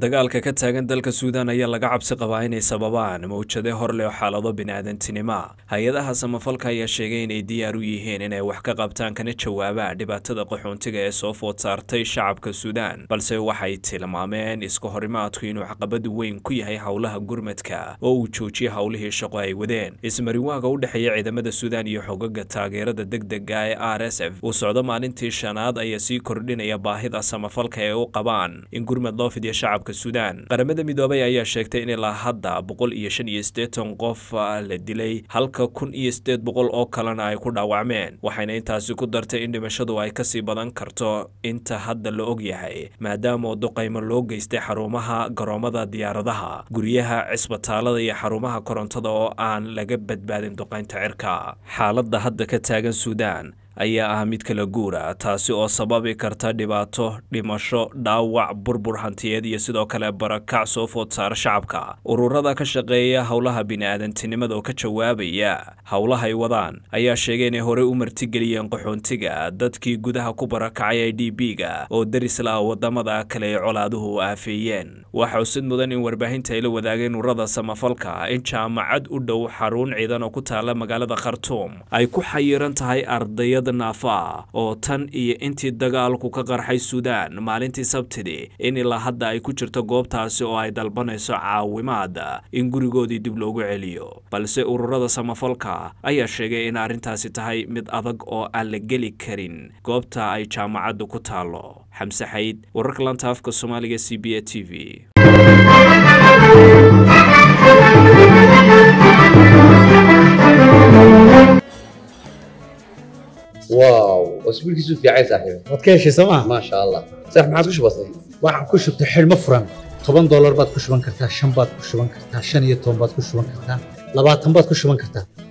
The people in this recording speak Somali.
dagaalka ka taagan dalka suudaan ayaa laga cabsi qabaa inay sababaan mawjade hor leh xaalado biniaadantinima hay-adaha samafalka ayaa sheegay inay diyaar u yihiin inay wax ka qabtaan kana jawaabaan dhibaatada qaxuuntiga ee soo food saartay shacabka suudaan balse waxay tilmaameen iska horimaadku inuu caqabad weyn ku yahay howlaha gurmadka oo uu joojiyay howlihii shaqo ay wadeen ismariwaaga u dhexeeya ciidamada suudaan iyo xogaga taageerada deg dega ee r s f uu socdo maalintii shanaad ayaa sii kordhinaya baahida samafalka ee u qabaan in gurmad loo fidiya shacab shacabka suudaan qaramada midoobay ayaa sheegtay in ilaa hadda boqol iyo shan iyo siddeetan qof la dilay halka kun iyo siddeed boqol oo kalena ay ku dhaawacmeen waxayna intaasi ku dartay in dhimashadu ay kasii badan karto inta hadda la og yahay maadaama waddo qaymo loo geystay xarumaha garoomada diyaaradaha guryaha cisbitaalada iyo xarumaha korontada oo aan laga badbaadin duqaynta cirka xaaladda hadda ka taagan suudaan ayaa ah mid kala guura ah, taasi oo sababi karta dhibaato dhimasho dhaawac burbur hantiyeed iyo sidoo kale barakac soo food saara shacabka ururada ka shaqeeya howlaha bini'aadantinimada oo ka jawaabaya howlahay wadaan ayaa sheegay inay horey u martigeliyeen qaxoontiga dadkii gudaha ku barakacay i d b ga oo darisla ah wadamada kale ay colaaduhu aafeeyeen waxaa usid mudan in warbaahinta ay la wadaageen ururada samafalka in jaamacad u dhow xarun ciidan oo ku taala magaalada khartuum ay ku xayiran tahay ardayada naafa oo tan iyo intii dagaalku ka qarxay suudaan maalintii sabtidii in ilaa hadda ay ku jirto goobtaasi oo ay dalbanayso caawimaad in gurigoodii dib loogu celiyo balse ururada samafalka ayaa sheegay in arrintaasi tahay mid adag oo aan la geli karin goobta ay jaamacaddu ku taallo xamse xayd wararka laanta afka soomaaliga c b a t v واو اسبوع كيسو في عيسى حبيبي وتكيش سما ما شاء الله صح معك كش بسيط واحد كش بتحل مفرم 10 دولار باد كشبان كرتا 5 باد كشبان كرتا 5 iyo 10 باد كشبان كرتا 20 باد كشبان كرتا